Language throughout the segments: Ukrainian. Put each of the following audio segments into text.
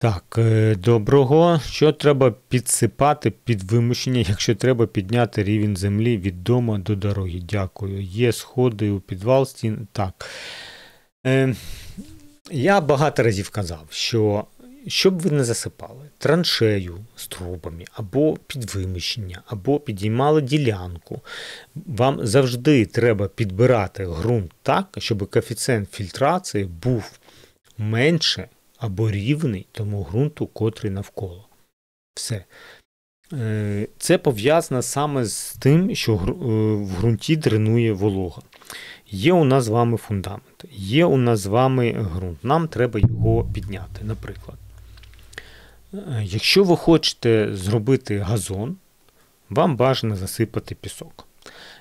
Так, е, доброго. Що треба підсипати під вимушення, якщо треба підняти рівень землі від дома до дороги? Дякую. Є сходи у підвал стін. Так. Е, Я багато разів казав, що щоб ви не засипали траншею з трубами, або під вимущення, або підіймали ділянку, вам завжди треба підбирати ґрунт так, щоб коефіцієнт фільтрації був менше або рівний тому ґрунту, котрий навколо. Все. Е, це пов'язано саме з тим, що е, в ґрунті дренує волога. Є у нас з вами фундамент, є у нас з вами ґрунт. Нам треба його підняти, наприклад. Е, якщо ви хочете зробити газон, вам бажано засипати пісок.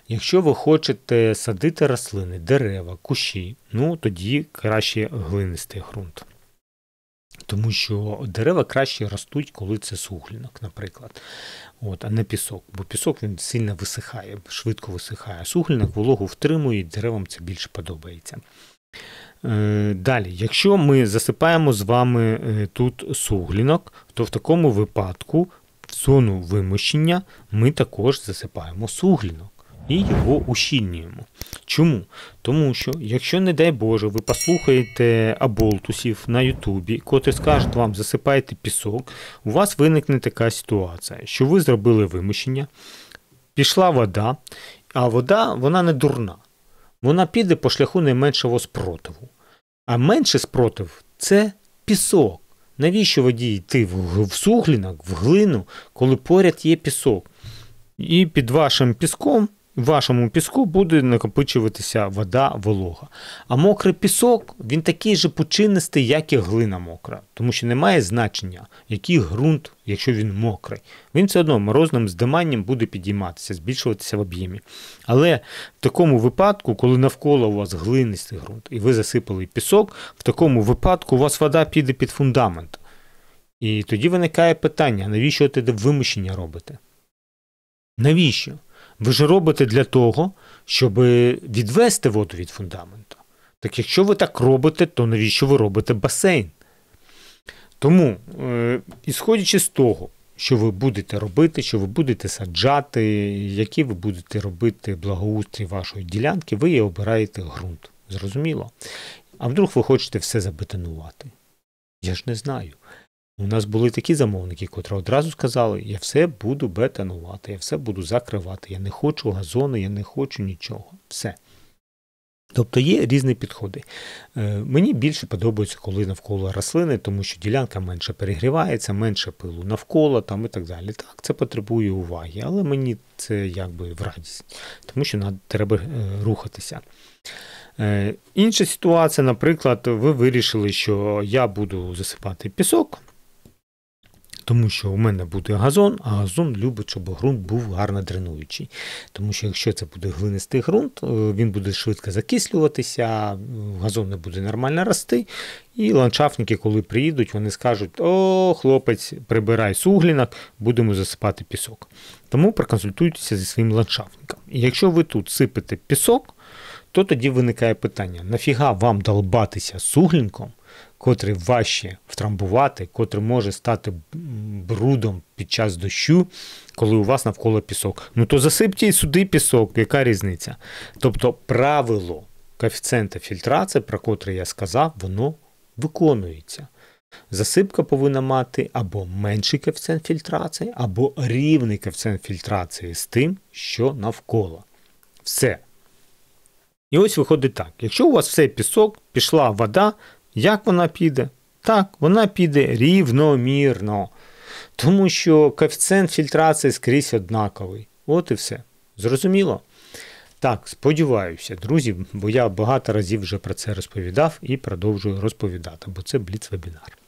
Якщо ви хочете садити рослини, дерева, кущі, ну тоді краще глинистий ґрунт. Тому що дерева краще ростуть, коли це суглінок, наприклад, От, а не пісок. Бо пісок він сильно висихає, швидко висихає. Суглінок вологу втримує, і деревам це більше подобається. Е, далі, якщо ми засипаємо з вами е, тут суглінок, то в такому випадку в зону вимощення ми також засипаємо суглінок і його ущільнюємо. Чому? Тому що, якщо, не дай Боже, ви послухаєте аболтусів на Ютубі, котрі скажуть вам, засипайте пісок, у вас виникне така ситуація, що ви зробили вимущення, пішла вода, а вода вона не дурна. Вона піде по шляху найменшого спротиву. А менший спротив це пісок. Навіщо воді йти в суглінок, в глину, коли поряд є пісок? І під вашим піском в вашому піску буде накопичуватися вода волога. А мокрий пісок він такий же починистий, як і глина мокра, тому що немає значення, який ґрунт, якщо він мокрий. Він все одно морозним здиманням буде підійматися, збільшуватися в об'ємі. Але в такому випадку, коли навколо у вас глинистий ґрунт і ви засипали пісок, в такому випадку у вас вода піде під фундамент. І тоді виникає питання, навіщо ви вимушення робите? Навіщо? Ви ж робите для того, щоб відвести воду від фундаменту. Так якщо ви так робите, то навіщо ви робите басейн? Тому, е, ісходячи з того, що ви будете робити, що ви будете саджати, які ви будете робити благоустрій вашої ділянки, ви її обираєте ґрунт. Зрозуміло? А вдруг ви хочете все забетонувати? Я ж не знаю. У нас були такі замовники, котрі одразу сказали, я все буду бетонувати, я все буду закривати, я не хочу газону, я не хочу нічого. Все. Тобто є різні підходи. Е, мені більше подобається, коли навколо рослини, тому що ділянка менше перегрівається, менше пилу навколо там і так далі. Так, це потребує уваги, але мені це якби в радість, тому що треба е, рухатися. Е, інша ситуація, наприклад, ви вирішили, що я буду засипати пісок. Тому що у мене буде газон, а газон любить, щоб ґрунт був гарно дренуючий. Тому що якщо це буде глинистий ґрунт, е, він буде швидко закислюватися, е, газон не буде нормально рости. І ландшафтники, коли приїдуть, вони скажуть: О, хлопець, прибирай суглінок, будемо засипати пісок. Тому проконсультуйтеся зі своїм ландшафтником. І якщо ви тут сипите пісок, то тоді виникає питання: нафіга вам долбатися суглінком? котрий важче втрамбувати, котрий може стати брудом під час дощу, коли у вас навколо пісок. Ну то засипте і сюди пісок, яка різниця? Тобто правило коефіцієнта фільтрації, про котре я сказав, воно виконується. Засипка повинна мати або менший коефіцієнт фільтрації, або рівний коефіцієнт фільтрації з тим, що навколо. Все. І ось виходить так. Якщо у вас все пісок, пішла вода, як вона піде? Так, вона піде рівномірно. Тому що коефіцієнт фільтрації скрізь однаковий. От і все. Зрозуміло? Так, сподіваюся, друзі, бо я багато разів вже про це розповідав і продовжую розповідати, бо це бліц-вебінар.